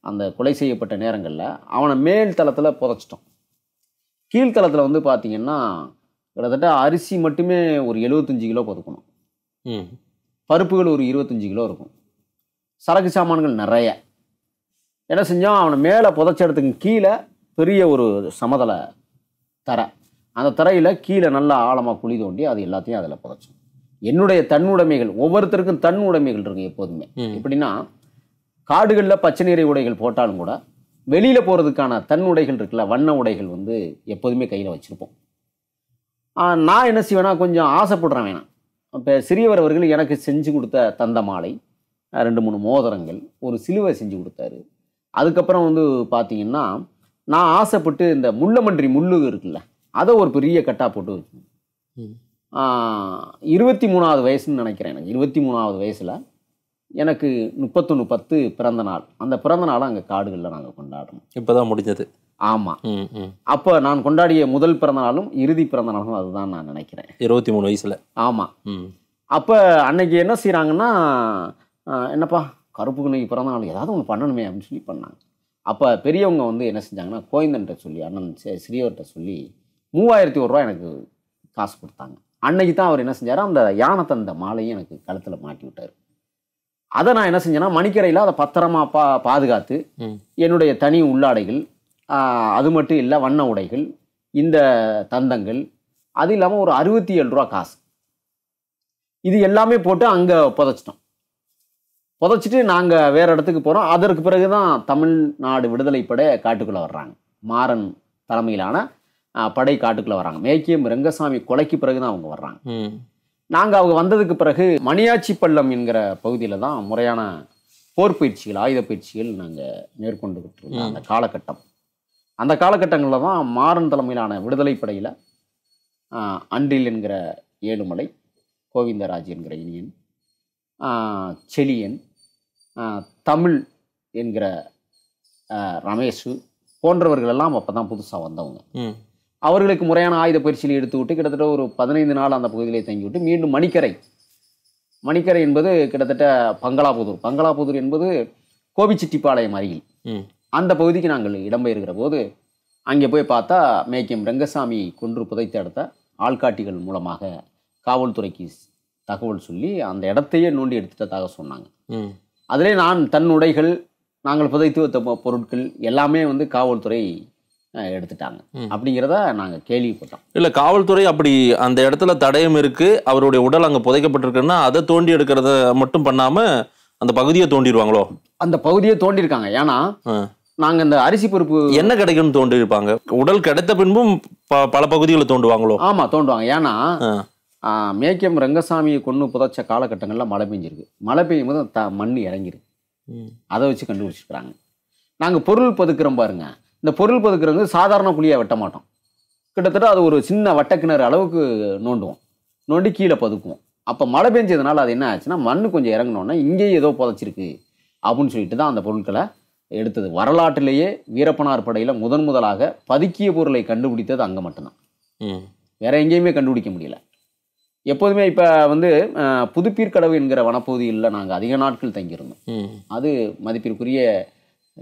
அந்த கொலை செய்யப்பட்ட நேரங்களில் அவனை மேல் தளத்தில் புதைச்சிட்டோம் கீழ்த்தளத்தில் வந்து பார்த்தீங்கன்னா கிட்டத்தட்ட அரிசி மட்டுமே ஒரு எழுபத்தஞ்சி கிலோ பதுக்கணும் பருப்புகள் ஒரு இருபத்தஞ்சி கிலோ இருக்கும் சரக்கு சாமான்கள் நிறைய என்ன செஞ்சோம் அவனை மேலே புதைச்செடுத்துக்கு கீழே பெரிய ஒரு சமதல தரை அந்த தரையில் கீழே நல்லா ஆழமாக குழி தோண்டி அது எல்லாத்தையும் அதில் புதைச்சோம் என்னுடைய தன்னுடைமைகள் ஒவ்வொருத்தருக்கும் தன் உடைமைகள் இருக்குது எப்போதுமே எப்படின்னா காடுகளில் பச்சை நீரை உடைகள் போட்டாலும் கூட வெளியில் போகிறதுக்கான தன் உடைகள் இருக்குல்ல வண்ண உடைகள் வந்து எப்போதுமே கையில் வச்சுருப்போம் நான் என்ன செய்வேன்னா கொஞ்சம் ஆசைப்படுறேன் வேணாம் இப்போ சிறியவர் அவர்கள் எனக்கு செஞ்சு கொடுத்த தந்த மாலை ரெண்டு மூணு மோதிரங்கள் ஒரு சிலுவை செஞ்சு கொடுத்தாரு அதுக்கப்புறம் வந்து பார்த்தீங்கன்னா நான் ஆசைப்பட்டு இந்த முள்ளமன்றி முள்ளு இருக்குல்ல அதை ஒரு பெரிய கட்டாக போட்டு வச்சு இருபத்தி மூணாவது வயசுன்னு நினைக்கிறேன் எனக்கு இருபத்தி மூணாவது வயசில் எனக்கு முப்பத்தொன்று பத்து பிறந்த நாள் அந்த பிறந்த நாளை அங்கே காடுகளில் நாங்கள் கொண்டாடுறோம் இப்போ தான் முடிஞ்சது ஆமாம் அப்போ நான் கொண்டாடிய முதல் பிறந்த நாளும் இறுதி பிறந்த நாளும் அதுதான் நான் நினைக்கிறேன் இருபத்தி மூணு வயசில் ஆமாம் அப்போ அன்னைக்கு என்ன செய்கிறாங்கன்னா என்னப்பா கருப்புக்கு நோய் பிறந்த நாள் ஏதாவது ஒன்று பண்ணணுமே அப்படின்னு சொல்லி பண்ணாங்க அப்போ பெரியவங்க வந்து என்ன செஞ்சாங்கன்னா கோயந்தன்ட்ட சொல்லி அண்ணன் சிறியவர்கிட்ட சொல்லி மூவாயிரத்தி ஒரு ரூபா எனக்கு காசு கொடுத்தாங்க அன்னைக்கு தான் அவர் என்ன செஞ்சார் அந்த யானை தந்த மாலையும் எனக்கு கழுத்தில் மாட்டி விட்டார் அதை நான் என்ன செஞ்சேன்னா மணிக்கரையில் அதை பத்திரமா பா பாதுகாத்து என்னுடைய தனி உள்ளாடைகள் அது மட்டும் இல்லை வண்ண உடைகள் இந்த தந்தங்கள் அது இல்லாமல் ஒரு அறுபத்தி ஏழு ரூபா காசு இது எல்லாமே போட்டு அங்கே புதைச்சிட்டோம் புதைச்சிட்டு நாங்கள் வேறு இடத்துக்கு போகிறோம் அதற்கு பிறகு தான் தமிழ்நாடு விடுதலை படை காட்டுக்குள்ளே வர்றாங்க மாறன் தலைமையிலான படை காட்டுக்குள்ளே வர்றாங்க மேக்கியம் ரங்கசாமி கொலைக்கு பிறகு தான் அவங்க வர்றாங்க நாங்கள் அவங்க வந்ததுக்கு பிறகு மணியாச்சி பள்ளம் என்கிற பகுதியில் தான் முறையான போர் பயிற்சிகள் ஆயுத பயிற்சிகள் நாங்கள் மேற்கொண்டு அந்த காலகட்டம் அந்த காலகட்டங்களில் தான் மாறன் தலைமையிலான விடுதலை படையில் அன்றில் என்கிற ஏழுமலை கோவிந்தராஜ் என்கிற இனியன் செலியன் தமிழ் என்கிற ரமேஷ் போன்றவர்களெல்லாம் அப்போ தான் புதுசாக வந்தவங்க அவர்களுக்கு முறையான ஆயுத பயிற்சியில் எடுத்துவிட்டு கிட்டத்தட்ட ஒரு பதினைந்து நாள் அந்த பகுதியிலே தங்கிவிட்டு மீண்டும் மணிக்கரை மணிக்கரை என்பது கிட்டத்தட்ட பங்களாபுதூர் பங்களாபுதூர் என்பது கோபிச்செட்டிப்பாளையம் அருகில் அந்த பகுதிக்கு நாங்கள் இடம்பெயர்கிற போது அங்கே போய் பார்த்தா மேக்கியம் ரங்கசாமி கொன்று புதைத்த இடத்த ஆள்காட்டிகள் மூலமாக காவல்துறைக்கு தகவல் சொல்லி அந்த இடத்தையே நோண்டி எடுத்துட்டதாக சொன்னாங்க அதிலே நான் தன் உடைகள் நாங்கள் புதைத்து வைத்த பொருட்கள் எல்லாமே வந்து காவல்துறை எடுத்துட்டாங்க அப்படிங்கிறத நாங்கள் கேள்விப்பட்டோம் இல்லை காவல்துறை அப்படி அந்த இடத்துல தடயம் இருக்குது அவருடைய உடல் அங்கே புதைக்கப்பட்டிருக்குன்னா அதை தோண்டி எடுக்கிறத மட்டும் பண்ணாமல் அந்த பகுதியை தோண்டிடுவாங்களோ அந்த பகுதியை தோண்டியிருக்காங்க ஏன்னா நாங்கள் இந்த அரிசி பருப்பு என்ன கிடைக்கும்னு தோண்டியிருப்பாங்க உடல் கிடைத்த பின்பும் பல பகுதிகளை தோண்டுவாங்களோ ஆமாம் தோண்டுவாங்க ஏன்னா மேக்கியம் ரங்கசாமியை கொண்டு புதைச்ச காலகட்டங்களில் மழை பெஞ்சிருக்கு மழை பெய்யும் போது த மண் இறங்கிருக்கு அதை வச்சு கண்டுபிடிச்சிருக்கிறாங்க நாங்கள் பொருள் பதுக்கிறோம் பாருங்க இந்த பொருள் பதுக்கிறவங்க சாதாரண குழியாக வெட்ட மாட்டோம் கிட்டத்தட்ட அது ஒரு சின்ன வட்டக்கிணறு அளவுக்கு நோண்டுவோம் நோண்டி கீழே பதுக்குவோம் அப்போ மழை பெஞ்சதுனால அது என்ன ஆச்சுன்னா மண் கொஞ்சம் இறங்கினோன்னா இங்கேயே ஏதோ புதைச்சிருக்கு அப்படின்னு சொல்லிட்டு தான் அந்த பொருட்களை எடுத்தது வரலாற்றிலேயே வீரப்பனார் படையில் முதன் முதலாக பதுக்கிய பொருளை கண்டுபிடித்தது அங்கே மட்டும்தான் வேற எங்கேயுமே கண்டுபிடிக்க முடியல எப்போதுமே இப்போ வந்து புதுப்பீர்கடவு என்கிற வனப்பகுதியில் நாங்கள் அதிக நாட்கள் தங்கியிருந்தோம் அது மதிப்பிற்குரிய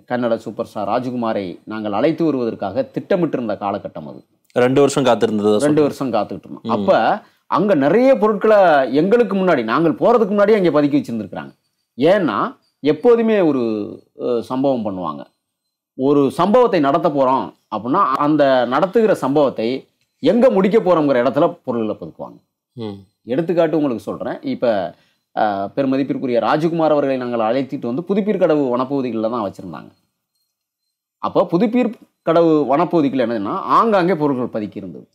கன்னட சூப்பர் ஸ்டார் ராஜ்குமாரை நாங்கள் அழைத்து வருவதற்காக திட்டமிட்டிருந்த காலகட்டம் அது ரெண்டு வருஷம் காத்திருந்தது ரெண்டு வருஷம் காத்துக்கிட்டு இருந்தோம் அப்போ அங்கே நிறைய பொருட்களை எங்களுக்கு முன்னாடி நாங்கள் போகிறதுக்கு முன்னாடி அங்கே பதுக்கி வச்சுருந்துருக்குறாங்க ஏன்னா எப்போதுமே ஒரு சம்பவம் பண்ணுவாங்க ஒரு சம்பவத்தை நடத்த போகிறோம் அப்படின்னா அந்த நடத்துகிற சம்பவத்தை எங்கே முடிக்க போகிறோங்கிற இடத்துல பொருள்களை பதுக்குவாங்க எடுத்துக்காட்டு உங்களுக்கு சொல்கிறேன் இப்போ பெருமதிப்பிற்குரிய ராஜகுமார் அவர்களை நாங்கள் அழைத்திட்டு வந்து கடவு வனப்பகுதிகளில் தான் வச்சுருந்தாங்க அப்போ புதுப்பீர் கடவு வனப்பகுதிகளில் என்னதுன்னா ஆங்காங்கே பொருட்கள் பதுக்கி இருந்தது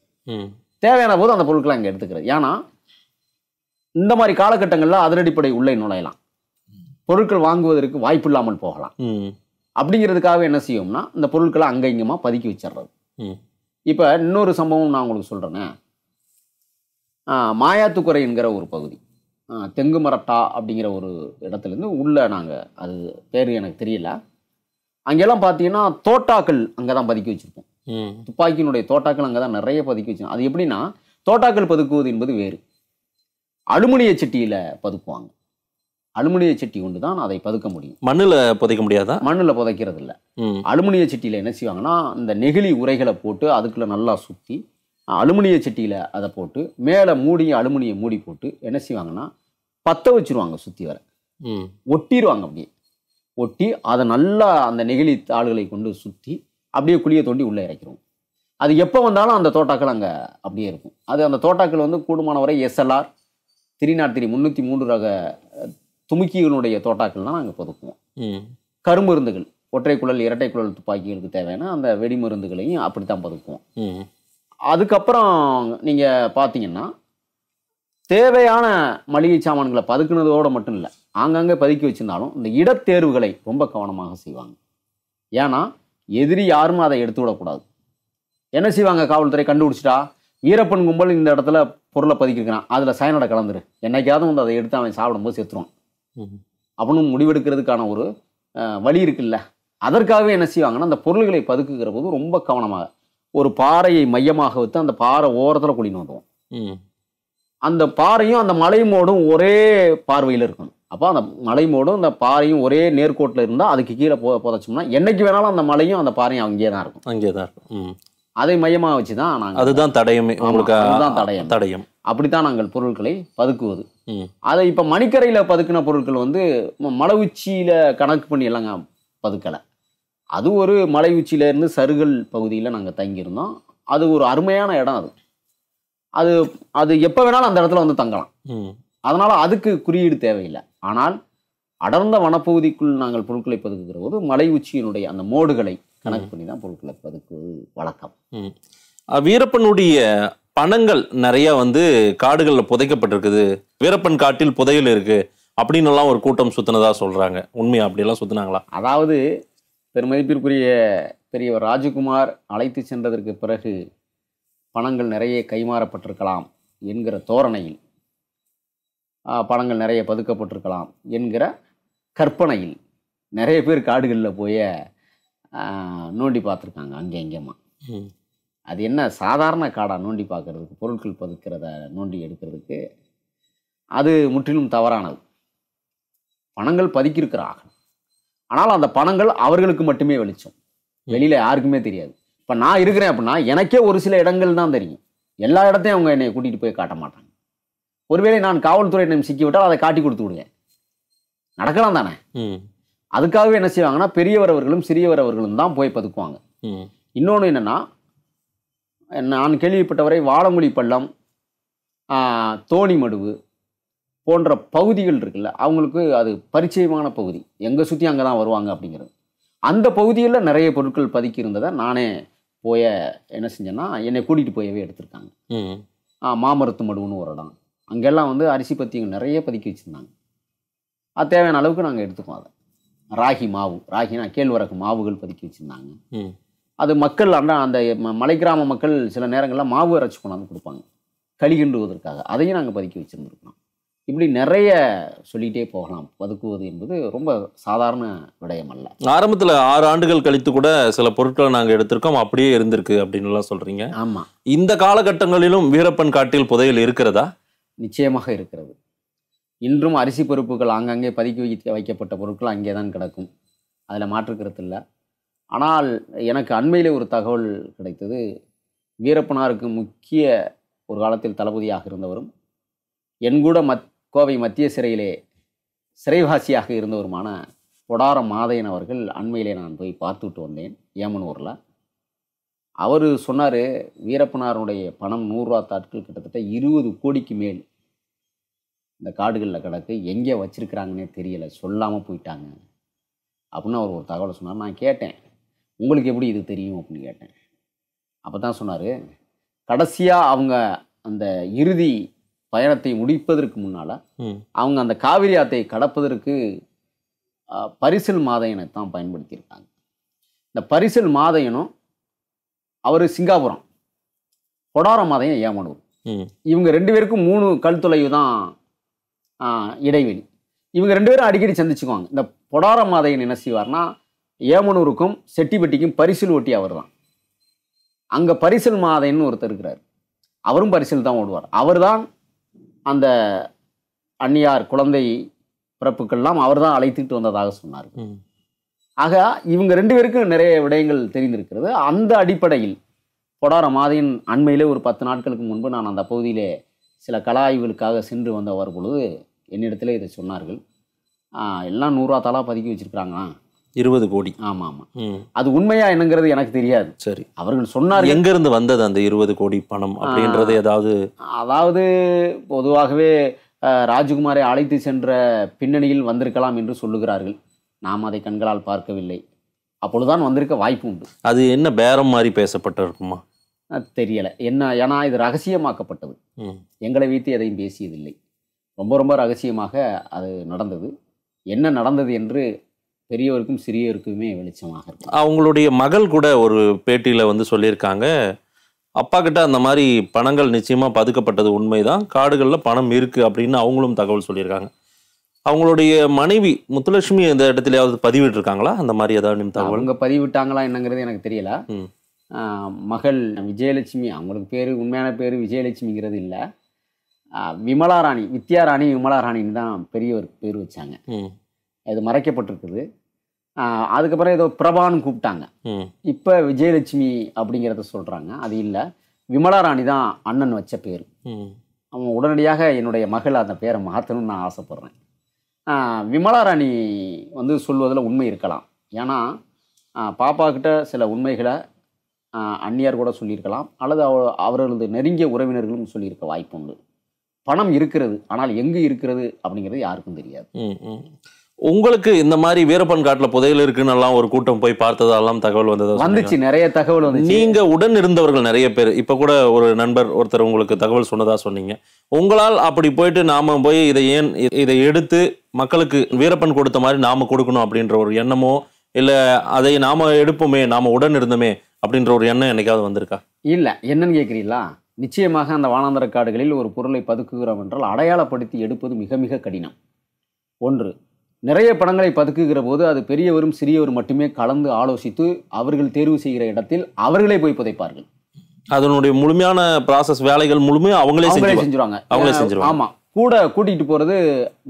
தேவையான போது அந்த பொருட்களை அங்கே எடுத்துக்கிறது ஏன்னா இந்த மாதிரி காலகட்டங்களில் அதனடிப்படை உள்ளே நுழையலாம் பொருட்கள் வாங்குவதற்கு வாய்ப்பு இல்லாமல் போகலாம் அப்படிங்கிறதுக்காக என்ன செய்யும்னா இந்த பொருட்களை அங்கங்கமாக பதுக்கி வச்சிடுறது இப்போ இன்னொரு சம்பவம் நான் உங்களுக்கு சொல்கிறேன்னே மாயாத்துக்குறை என்கிற ஒரு பகுதி தெங்கு மரட்டா அப்படிங்கிற ஒரு இடத்துலேருந்து உள்ளே நாங்கள் அது பேர் எனக்கு தெரியல அங்கெல்லாம் பார்த்தீங்கன்னா தோட்டாக்கள் அங்கே தான் பதுக்கி வச்சுருப்போம் துப்பாக்கியினுடைய தோட்டாக்கள் அங்கே தான் நிறைய பதுக்கி வச்சிருக்கோம் அது எப்படின்னா தோட்டாக்கள் பதுக்குவது என்பது வேறு அலுமினிய சட்டியில் பதுக்குவாங்க அலுமினிய சட்டி கொண்டு தான் அதை பதுக்க முடியும் மண்ணில் புதைக்க முடியாதா மண்ணில் புதைக்கிறது இல்லை அலுமினிய சட்டியில் என்ன செய்வாங்கன்னா இந்த நெகிழி உரைகளை போட்டு அதுக்குள்ளே நல்லா சுற்றி அலுமினிய சட்டியில் அதை போட்டு மேலே மூடியும் அலுமினியம் மூடி போட்டு என்ன செய்வாங்கன்னா பற்ற வச்சுருவாங்க சுற்றி வர ஒட்டிடுவாங்க அப்படியே ஒட்டி அதை நல்லா அந்த நெகிழி தாள்களை கொண்டு சுற்றி அப்படியே குழியை தோண்டி உள்ளே இறக்கிறோம் அது எப்போ வந்தாலும் அந்த தோட்டாக்கள் அங்கே அப்படியே இருக்கும் அது அந்த தோட்டாக்கள் வந்து கூடுமான வரை எஸ்எல்ஆர் த்ரீ நாட் த்ரீ முந்நூற்றி மூன்று ரக துமுக்கிகளுடைய தோட்டாக்கள்லாம் நாங்கள் பதுக்குவோம் கருமருந்துகள் ஒற்றை குழல் இரட்டை குழல் துப்பாக்கிகளுக்கு தேவையான அந்த வெடிமருந்துகளையும் அப்படித்தான் பதுக்குவோம் அதுக்கப்புறம் நீங்கள் பார்த்தீங்கன்னா தேவையான மளிகை சாமான்களை பதுக்குனதோடு மட்டும் இல்லை ஆங்காங்கே பதுக்கி வச்சுருந்தாலும் இந்த இடத்தேர்வுகளை ரொம்ப கவனமாக செய்வாங்க ஏன்னா எதிரி யாரும் அதை எடுத்து விடக்கூடாது என்ன செய்வாங்க காவல்துறை கண்டுபிடிச்சிட்டா ஈரப்பன் கும்பல் இந்த இடத்துல பொருளை பதுக்கிருக்கிறான் அதில் சயனோட கலந்துரு என்னைக்காவது வந்து அதை எடுத்து அவன் சாப்பிடும்போது செத்துருவான் அப்படின்னு முடிவெடுக்கிறதுக்கான ஒரு வழி இருக்குல்ல அதற்காகவே என்ன செய்வாங்கன்னா அந்த பொருள்களை பதுக்குகிற போது ரொம்ப கவனமாக ஒரு பாறையை மையமாக வைத்து அந்த பாறை ஓரத்தில் குழி நோண்டுவோம் அந்த பாறையும் அந்த மலை மோடும் ஒரே பார்வையில் இருக்கணும் அப்போ அந்த மலை மோடும் அந்த பாறையும் ஒரே நேர்கோட்டில் இருந்தால் அதுக்கு கீழே போ புதைச்சோம்னா என்றைக்கு வேணாலும் அந்த மலையும் அந்த பாறையும் அங்கேயே தான் இருக்கும் அங்கே தான் இருக்கும் அதை மையமாக வச்சு தான் நாங்கள் அதுதான் தடையும் உங்களுக்கு அதுதான் தடையும் அப்படி அப்படித்தான் நாங்கள் பொருட்களை பதுக்குவது அதை இப்போ மணிக்கரையில் பதுக்கின பொருட்கள் வந்து மலை உச்சியில் கணக்கு பண்ணி எல்லாங்க பதுக்கலை அது ஒரு மலை உச்சியிலேருந்து சருகல் பகுதியில் நாங்கள் தங்கியிருந்தோம் அது ஒரு அருமையான இடம் அது அது அது எப்போ வேணாலும் அந்த இடத்துல வந்து தங்கலாம் அதனால் அதுக்கு குறியீடு தேவையில்லை ஆனால் அடர்ந்த வனப்பகுதிக்குள் நாங்கள் பொருட்களை பதுக்குகிற போது மலை உச்சியினுடைய அந்த மோடுகளை கணக்கு பண்ணி தான் பொருட்களை பதுக்குவது வழக்கம் வீரப்பனுடைய பணங்கள் நிறைய வந்து காடுகளில் புதைக்கப்பட்டிருக்குது வீரப்பன் காட்டில் புதையல் இருக்கு அப்படின்னு எல்லாம் ஒரு கூட்டம் சுத்தினதா சொல்றாங்க உண்மையா அப்படியெல்லாம் சுத்தினாங்களா அதாவது பெருமதிப்பிற்குரிய பெரியவர் ராஜகுமார் அழைத்து சென்றதற்கு பிறகு பணங்கள் நிறைய கைமாறப்பட்டிருக்கலாம் என்கிற தோரணையில் பணங்கள் நிறைய பதுக்கப்பட்டிருக்கலாம் என்கிற கற்பனையில் நிறைய பேர் காடுகளில் போய் நோண்டி பார்த்துருக்காங்க அங்கே எங்கேம்மா அது என்ன சாதாரண காடாக நோண்டி பார்க்குறதுக்கு பொருட்கள் பதுக்கிறத நோண்டி எடுக்கிறதுக்கு அது முற்றிலும் தவறானது பணங்கள் பதுக்கியிருக்கிறார்கள் ஆனால் அந்த பணங்கள் அவர்களுக்கு மட்டுமே வெளிச்சம் வெளியில் யாருக்குமே தெரியாது இப்போ நான் இருக்கிறேன் அப்படின்னா எனக்கே ஒரு சில இடங்கள் தான் தெரியும் எல்லா இடத்தையும் அவங்க என்னை கூட்டிகிட்டு போய் காட்ட மாட்டாங்க ஒருவேளை நான் சிக்கி சிக்கிவிட்டால் அதை காட்டி கொடுத்து விடுவேன் நடக்கலாம் தானே அதுக்காகவே என்ன செய்வாங்கன்னா பெரியவர் அவர்களும் சிறியவர் அவர்களும் தான் போய் பதுக்குவாங்க இன்னொன்று என்னென்னா நான் கேள்விப்பட்டவரை வாழமொழி பள்ளம் தோணி மடுவு போன்ற பகுதிகள் இருக்குல்ல அவங்களுக்கு அது பரிச்சயமான பகுதி எங்கே சுற்றி அங்கே தான் வருவாங்க அப்படிங்கிறது அந்த பகுதியில் நிறைய பொருட்கள் பதுக்கி இருந்ததை நானே போய என்ன செஞ்சேன்னா என்னை கூட்டிகிட்டு போயவே எடுத்திருக்காங்க மாமரத்து மடுவுன்னு ஒரு இடம் அங்கெல்லாம் வந்து அரிசி பத்திகள் நிறைய பதுக்கி வச்சுருந்தாங்க அது தேவையான அளவுக்கு நாங்கள் எடுத்துக்கோம் அதை ராகி மாவு ராகினா கேழ்வரகு மாவுகள் பதுக்கி வச்சுருந்தாங்க அது மக்கள் அண்டா அந்த மலை கிராம மக்கள் சில நேரங்களில் மாவு அரைச்சி கொண்டாந்து கொடுப்பாங்க களி கிண்டுவதற்காக அதையும் நாங்கள் பதுக்கி வச்சுருந்துருக்கோம் இப்படி நிறைய சொல்லிகிட்டே போகலாம் பதுக்குவது என்பது ரொம்ப சாதாரண விடயம் அல்ல ஆரம்பத்தில் ஆறு ஆண்டுகள் கழித்து கூட சில பொருட்களை நாங்கள் எடுத்திருக்கோம் அப்படியே இருந்திருக்கு அப்படின்னுலாம் சொல்கிறீங்க ஆமாம் இந்த காலகட்டங்களிலும் வீரப்பன் காட்டில் புதையல் இருக்கிறதா நிச்சயமாக இருக்கிறது இன்றும் அரிசி பொறுப்புகள் ஆங்காங்கே பதுக்கி வைக்க வைக்கப்பட்ட பொருட்கள் அங்கே தான் கிடக்கும் அதில் மாற்றுக்கிறது இல்லை ஆனால் எனக்கு அண்மையிலே ஒரு தகவல் கிடைத்தது வீரப்பனாருக்கு முக்கிய ஒரு காலத்தில் தளபதியாக இருந்தவரும் என் கூட மத் கோவை மத்திய சிறையிலே சிறைவாசியாக இருந்தவருமான கொடார மாதையன் அவர்கள் அண்மையிலே நான் போய் பார்த்துட்டு வந்தேன் ஏமனூரில் அவர் சொன்னார் வீரப்பனாருடைய பணம் நூறுரூவா தாட்கள் கிட்டத்தட்ட இருபது கோடிக்கு மேல் இந்த காடுகளில் கிடக்கு எங்கே வச்சுருக்கிறாங்கன்னே தெரியலை சொல்லாமல் போயிட்டாங்க அப்படின்னு அவர் ஒரு தகவலை சொன்னார் நான் கேட்டேன் உங்களுக்கு எப்படி இது தெரியும் அப்படின்னு கேட்டேன் அப்போ தான் சொன்னார் கடைசியாக அவங்க அந்த இறுதி பயணத்தை முடிப்பதற்கு முன்னால் அவங்க அந்த காவிரி ஆத்தை கடப்பதற்கு பரிசல் மாதையனை தான் பயன்படுத்தியிருக்காங்க இந்த பரிசல் மாதையனும் அவர் சிங்காபுரம் கொடார மாதையன் ஏமனூர் இவங்க ரெண்டு பேருக்கும் மூணு தொலைவு தான் இடைவெளி இவங்க ரெண்டு பேரும் அடிக்கடி சந்திச்சுக்குவாங்க இந்த பொடார மாதையன் என்ன செய்வார்னா ஏமனூருக்கும் செட்டிப்பட்டிக்கும் பரிசில் ஓட்டி அவர் தான் அங்கே பரிசல் மாதையன் ஒருத்தர் இருக்கிறார் அவரும் பரிசில் தான் ஓடுவார் அவர் தான் அந்த அன்னியார் குழந்தை பிறப்புக்கள்லாம் அவர் தான் அழைத்துக்கிட்டு வந்ததாக சொன்னார் ஆக இவங்க ரெண்டு பேருக்கும் நிறைய விடயங்கள் தெரிந்திருக்கிறது அந்த அடிப்படையில் கொடார மாதியின் அண்மையிலே ஒரு பத்து நாட்களுக்கு முன்பு நான் அந்த பகுதியிலே சில கலா ஆய்வுகளுக்காக சென்று வந்த பொழுது என்னிடத்துல இதை சொன்னார்கள் எல்லாம் நூறுரூவா தலா பதுக்கி வச்சுருக்குறாங்களா இருபது கோடி ஆமாம் ஆமாம் அது உண்மையா என்னங்கிறது எனக்கு தெரியாது சரி அவர்கள் சொன்னார் எங்கேருந்து வந்தது அந்த இருபது கோடி பணம் அப்படின்றது ஏதாவது அதாவது பொதுவாகவே ராஜ்குமாரை அழைத்து சென்ற பின்னணியில் வந்திருக்கலாம் என்று சொல்லுகிறார்கள் நாம் அதை கண்களால் பார்க்கவில்லை அப்பொழுதுதான் வந்திருக்க வாய்ப்பு உண்டு அது என்ன பேரம் மாதிரி பேசப்பட்டிருக்குமா தெரியலை என்ன ஏன்னா இது ரகசியமாக்கப்பட்டது எங்களை வைத்து எதையும் பேசியதில்லை ரொம்ப ரொம்ப ரகசியமாக அது நடந்தது என்ன நடந்தது என்று பெரியவருக்கும் சிறியவருக்குமே வெளிச்சமாக இருக்கும் அவங்களுடைய மகள் கூட ஒரு பேட்டியில் வந்து சொல்லியிருக்காங்க அப்பா கிட்ட அந்த மாதிரி பணங்கள் நிச்சயமாக பதுக்கப்பட்டது உண்மைதான் காடுகளில் பணம் இருக்குது அப்படின்னு அவங்களும் தகவல் சொல்லியிருக்காங்க அவங்களுடைய மனைவி முத்துலட்சுமி இந்த இடத்துலயாவது பதிவிட்டிருக்காங்களா அந்த மாதிரி ஏதாவது தகவல் அவங்க பதிவிட்டாங்களா என்னங்கிறது எனக்கு தெரியல மகள் விஜயலட்சுமி அவங்களுக்கு பேர் உண்மையான பேர் விஜயலட்சுமிங்கிறது இல்லை விமலாராணி வித்யாராணி விமலாராணின்னு தான் பெரியவர் பேர் வச்சாங்க இது மறைக்கப்பட்டிருக்குது அதுக்கப்புறம் ஏதோ பிரபான்னு கூப்பிட்டாங்க இப்போ விஜயலட்சுமி அப்படிங்கிறத சொல்கிறாங்க அது இல்லை விமலா ராணி தான் அண்ணன் வச்ச பேர் அவன் உடனடியாக என்னுடைய மகள் அந்த பேரை மாற்றணும்னு நான் ஆசைப்பட்றேன் விமலா ராணி வந்து சொல்வதில் உண்மை இருக்கலாம் ஏன்னா பாப்பாக்கிட்ட சில உண்மைகளை அந்நியார் கூட சொல்லியிருக்கலாம் அல்லது அவ அவர்களது நெருங்கிய உறவினர்களும் சொல்லியிருக்க வாய்ப்பு உண்டு பணம் இருக்கிறது ஆனால் எங்கே இருக்கிறது அப்படிங்கிறது யாருக்கும் தெரியாது உங்களுக்கு இந்த மாதிரி வீரப்பன் காட்டில் புதையல் எல்லாம் ஒரு கூட்டம் போய் பார்த்ததெல்லாம் தகவல் வந்தது வந்துச்சு நிறைய தகவல் வந்து நீங்க உடன் இருந்தவர்கள் நிறைய பேர் இப்போ கூட ஒரு நண்பர் ஒருத்தர் உங்களுக்கு தகவல் சொன்னதா சொன்னீங்க உங்களால் அப்படி போயிட்டு நாம போய் இதை ஏன் இதை எடுத்து மக்களுக்கு வீரப்பன் கொடுத்த மாதிரி நாம கொடுக்கணும் அப்படின்ற ஒரு எண்ணமோ இல்லை அதை நாம எடுப்போமே நாம உடன் இருந்தோமே அப்படின்ற ஒரு எண்ணம் என்னைக்காவது வந்திருக்கா இல்லை என்னன்னு கேட்குறீங்களா நிச்சயமாக அந்த வானாந்தர காடுகளில் ஒரு பொருளை பதுக்குகிறோம் என்றால் அடையாளப்படுத்தி எடுப்பது மிக மிக கடினம் ஒன்று நிறைய படங்களை பதுக்குகிற போது அது பெரியவரும் சிறியவரும் மட்டுமே கலந்து ஆலோசித்து அவர்கள் தேர்வு செய்கிற இடத்தில் அவர்களே போய் புதைப்பார்கள் அதனுடைய முழுமையான ப்ராசஸ் வேலைகள் முழுமையும் அவங்களே அவங்களே செஞ்சுருவாங்க அவங்களே செஞ்சுருவாங்க ஆமாம் கூட கூட்டிகிட்டு போகிறது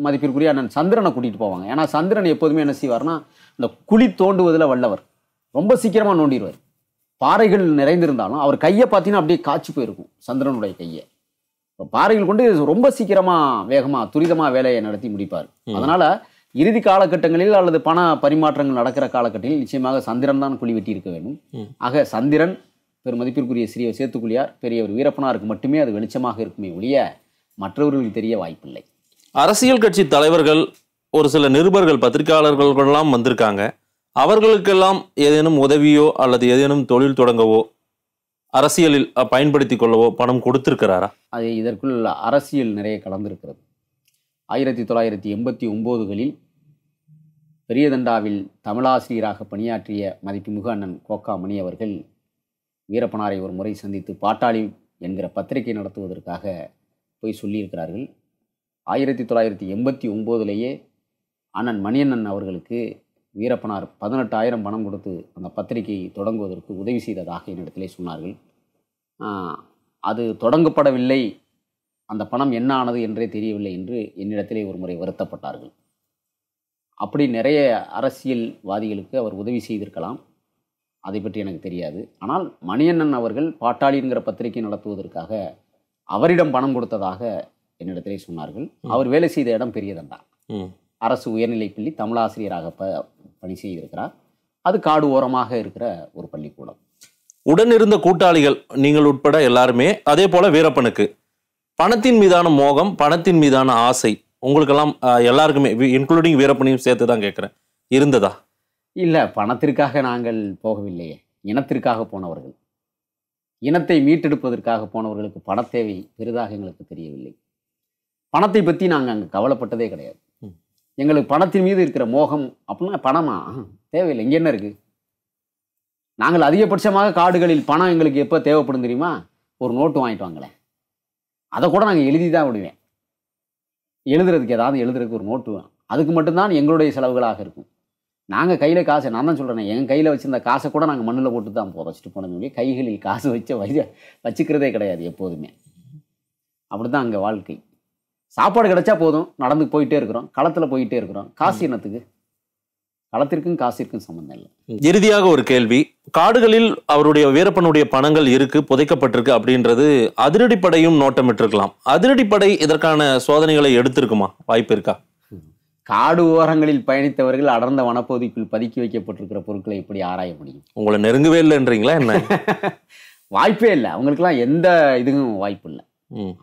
மதிப்பிற்குரிய அண்ணன் சந்திரனை கூட்டிகிட்டு போவாங்க ஏன்னா சந்திரன் எப்போதுமே என்ன செய்வார்னா இந்த குழி தோண்டுவதில் வல்லவர் ரொம்ப சீக்கிரமாக நோண்டிடுவார் பாறைகள் நிறைந்திருந்தாலும் அவர் கையை பார்த்தீங்கன்னா அப்படியே காய்ச்சி போயிருக்கும் சந்திரனுடைய கையை இப்போ பாறைகள் கொண்டு ரொம்ப சீக்கிரமாக வேகமாக துரிதமாக வேலையை நடத்தி முடிப்பார் அதனால் இறுதி காலகட்டங்களில் அல்லது பண பரிமாற்றங்கள் நடக்கிற காலகட்டத்தில் நிச்சயமாக சந்திரன் தான் குழி வெட்டி இருக்க வேண்டும் ஆக சந்திரன் பெரும் மதிப்பிற்குரிய சிறிய சேத்துக்குழியார் பெரியவர் வீரப்பனாருக்கு மட்டுமே அது வெளிச்சமாக இருக்குமே ஒழிய மற்றவர்களுக்கு தெரிய வாய்ப்பில்லை அரசியல் கட்சி தலைவர்கள் ஒரு சில நிருபர்கள் பத்திரிகையாளர்களெல்லாம் வந்திருக்காங்க அவர்களுக்கெல்லாம் ஏதேனும் உதவியோ அல்லது ஏதேனும் தொழில் தொடங்கவோ அரசியலில் பயன்படுத்தி கொள்ளவோ பணம் கொடுத்திருக்கிறாரா அது இதற்குள் அரசியல் நிறைய கலந்திருக்கிறது ஆயிரத்தி தொள்ளாயிரத்தி எண்பத்தி ஒம்போதுகளில் பெரியதண்டாவில் தமிழாசிரியராக பணியாற்றிய மதிப்புமிகு அண்ணன் மணி அவர்கள் வீரப்பனாரை ஒரு முறை சந்தித்து பாட்டாளி என்கிற பத்திரிகை நடத்துவதற்காக போய் சொல்லியிருக்கிறார்கள் ஆயிரத்தி தொள்ளாயிரத்தி எண்பத்தி ஒம்போதுலேயே அண்ணன் மணியண்ணன் அவர்களுக்கு வீரப்பனார் பதினெட்டாயிரம் பணம் கொடுத்து அந்த பத்திரிகை தொடங்குவதற்கு உதவி செய்ததாக என்னிடத்திலே சொன்னார்கள் அது தொடங்கப்படவில்லை அந்த பணம் என்ன ஆனது என்றே தெரியவில்லை என்று என்னிடத்திலே ஒரு முறை வருத்தப்பட்டார்கள் அப்படி நிறைய அரசியல்வாதிகளுக்கு அவர் உதவி செய்திருக்கலாம் அதை பற்றி எனக்கு தெரியாது ஆனால் மணியண்ணன் அவர்கள் என்கிற பத்திரிகை நடத்துவதற்காக அவரிடம் பணம் கொடுத்ததாக என்னிடத்திலே சொன்னார்கள் அவர் வேலை செய்த இடம் பெரியதன்தான் அரசு உயர்நிலைப் பள்ளி தமிழாசிரியராக ப பணி செய்திருக்கிறார் அது காடு ஓரமாக இருக்கிற ஒரு பள்ளிக்கூடம் உடனிருந்த கூட்டாளிகள் நீங்கள் உட்பட எல்லாருமே அதே போல வீரப்பனுக்கு பணத்தின் மீதான மோகம் பணத்தின் மீதான ஆசை உங்களுக்கெல்லாம் எல்லாருக்குமே இன்க்ளூடிங் வீரப்பனையும் சேர்த்து தான் கேட்குறேன் இருந்ததா இல்லை பணத்திற்காக நாங்கள் போகவில்லையே இனத்திற்காக போனவர்கள் இனத்தை மீட்டெடுப்பதற்காக போனவர்களுக்கு பண தேவை பெரிதாக எங்களுக்கு தெரியவில்லை பணத்தை பற்றி நாங்கள் அங்கே கவலைப்பட்டதே கிடையாது எங்களுக்கு பணத்தின் மீது இருக்கிற மோகம் அப்படின்னா பணமா தேவையில்லை இங்கே என்ன இருக்குது நாங்கள் அதிகபட்சமாக காடுகளில் பணம் எங்களுக்கு எப்போ தேவைப்படும் தெரியுமா ஒரு நோட்டு வாங்கிட்டு வாங்களேன் அதை கூட நாங்கள் எழுதி தான் விடுவேன் எழுதுறதுக்கு ஏதாவது எழுதுறதுக்கு ஒரு நோட்டு அதுக்கு மட்டும்தான் எங்களுடைய செலவுகளாக இருக்கும் நாங்கள் கையில் காசு நான் தான் சொல்கிறேன் என் கையில் வச்சுருந்த காசை கூட நாங்கள் மண்ணில் போட்டு தான் வச்சுட்டு போனதுமே கைகளில் காசு வச்ச வச்சு வச்சுக்கிறதே கிடையாது எப்போதுமே அப்படி தான் அங்கே வாழ்க்கை சாப்பாடு கிடச்சா போதும் நடந்து போயிட்டே இருக்கிறோம் களத்தில் போயிட்டே இருக்கிறோம் காசு என்னத்துக்கு களத்திற்கும் காசிற்கும் சம்மந்தம் இல்லை இறுதியாக ஒரு கேள்வி காடுகளில் அவருடைய வீரப்பனுடைய பணங்கள் இருக்கு புதைக்கப்பட்டிருக்கு அப்படின்றது அதிரடிப்படையும் நோட்டமிட்டிருக்கலாம் அதிரடிப்படை இதற்கான சோதனைகளை எடுத்திருக்குமா வாய்ப்பு இருக்கா காடு ஓரங்களில் பயணித்தவர்கள் அடர்ந்த வனப்பகுதிக்குள் பதுக்கி வைக்கப்பட்டிருக்கிற பொருட்களை எப்படி ஆராய முடியும் உங்களை நெருங்கவே இல்லைன்றீங்களா என்ன [laughs] வாய்ப்பே இல்லை அவங்களுக்கெல்லாம் எந்த இதுவும் வாய்ப்பு இல்லை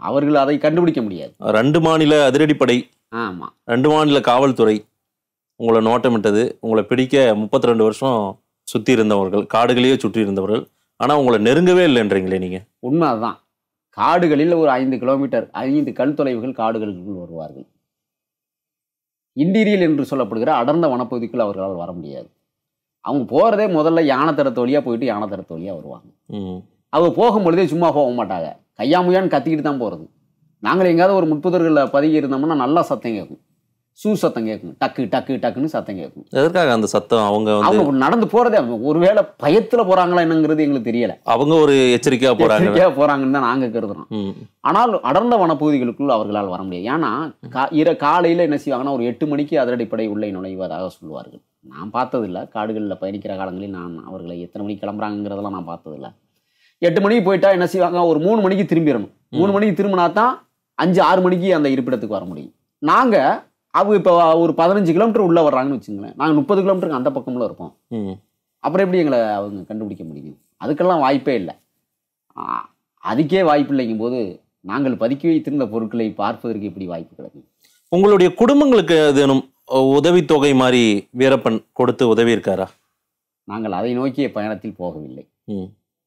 அவர்கள் அதை கண்டுபிடிக்க முடியாது ரெண்டு மாநில அதிரடிப்படை ஆமாம் ரெண்டு மாநில காவல்துறை உங்களை நோட்டமிட்டது உங்களை பிடிக்க முப்பத்தி ரெண்டு வருஷம் சுற்றி இருந்தவர்கள் காடுகளையே சுற்றி இருந்தவர்கள் ஆனால் உங்களை நெருங்கவே இல்லைன்றீங்களே நீங்கள் உண்மை அதுதான் காடுகளில் ஒரு ஐந்து கிலோமீட்டர் ஐந்து கல் தொலைவுகள் காடுகளுக்குள் வருவார்கள் இன்டீரியல் என்று சொல்லப்படுகிற அடர்ந்த வனப்பகுதிக்குள் அவர்களால் வர முடியாது அவங்க போகிறதே முதல்ல யானைத்தரத்து வழியாக போயிட்டு தரத்து வழியாக வருவாங்க அவங்க போகும்பொழுதே சும்மா போக மாட்டாங்க கையாமையான்னு கத்திக்கிட்டு தான் போகிறது நாங்கள் எங்கேயாவது ஒரு முற்புதர்களில் பதுங்கி இருந்தோம்னா நல்லா சத்தம் கேட்கும் சூ சத்தம் கேட்கும் டக்கு டக்கு டக்குன்னு சத்தம் கேட்கும் எதற்காக அந்த சத்தம் அவங்க அவங்க நடந்து போறதே ஒருவேளை பயத்துல போறாங்களா என்னங்கிறது எங்களுக்கு தெரியல அவங்க ஒரு எச்சரிக்கையா போறாங்க எச்சரிக்கையா போறாங்கன்னு தான் நாங்க கருதுறோம் ஆனால் அடர்ந்த வனப்பகுதிகளுக்குள் அவர்களால் வர முடியாது ஏன்னா இர காலையில என்ன செய்வாங்கன்னா ஒரு எட்டு மணிக்கு அதரடிப்படை உள்ளே நுழைவதாக சொல்லுவார்கள் நான் பார்த்ததில்ல காடுகளில் பயணிக்கிற காலங்களில் நான் அவர்களை எத்தனை மணிக்கு கிளம்புறாங்கிறதெல்லாம் நான் பார்த்ததில்ல எட்டு மணிக்கு போயிட்டா என்ன செய்வாங்க ஒரு மூணு மணிக்கு திரும்பிடணும் மூணு மணிக்கு திரும்பினா தான் அஞ்சு ஆறு மணிக்கு அந்த இருப்பிடத்துக்கு வர முடியும் நாங்கள் அவங்க இப்போ ஒரு பதினஞ்சு கிலோமீட்டர் உள்ளே வர்றாங்கன்னு வச்சுங்களேன் நாங்கள் முப்பது கிலோமீட்டருக்கு அந்த பக்கம்ல இருப்போம் அப்புறம் எப்படி எங்களை அவங்க கண்டுபிடிக்க முடியும் அதுக்கெல்லாம் வாய்ப்பே இல்லை அதுக்கே வாய்ப்பு இல்லைங்கும் போது நாங்கள் பதுக்கி வைத்திருந்த பொருட்களை பார்ப்பதற்கு இப்படி வாய்ப்பு கிடைக்கும் உங்களுடைய குடும்பங்களுக்கு தினம் உதவித்தொகை மாதிரி வீரப்பன் கொடுத்து உதவி இருக்காரா நாங்கள் அதை நோக்கிய பயணத்தில் போகவில்லை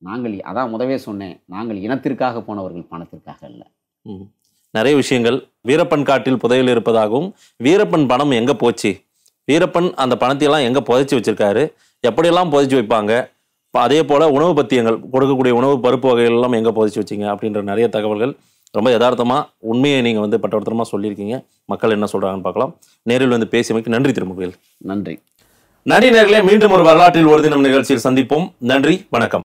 நாங்கள் அதான் உதவியே சொன்னேன் நாங்கள் இனத்திற்காக போனவர்கள் பணத்திற்காக இல்லை நிறைய விஷயங்கள் வீரப்பன் காட்டில் புதையல் இருப்பதாகவும் வீரப்பன் பணம் எங்கே போச்சு வீரப்பன் அந்த பணத்தையெல்லாம் எங்கே புதைச்சி வச்சுருக்காரு எப்படியெல்லாம் புதைச்சி வைப்பாங்க அதே போல் உணவு பத்தியங்கள் கொடுக்கக்கூடிய உணவு பருப்பு வகைகள் எல்லாம் எங்கே புதைச்சி வச்சிங்க அப்படின்ற நிறைய தகவல்கள் ரொம்ப யதார்த்தமாக உண்மையை நீங்கள் வந்து பட்டவர்த்தமாக சொல்லியிருக்கீங்க மக்கள் என்ன சொல்கிறாங்கன்னு பார்க்கலாம் நேரில் வந்து பேசியமைக்கு நன்றி திருமுகையில் நன்றி நடிகர்களே மீண்டும் ஒரு வரலாற்றில் ஒரு தினம் நிகழ்ச்சியில் சந்திப்போம் நன்றி வணக்கம்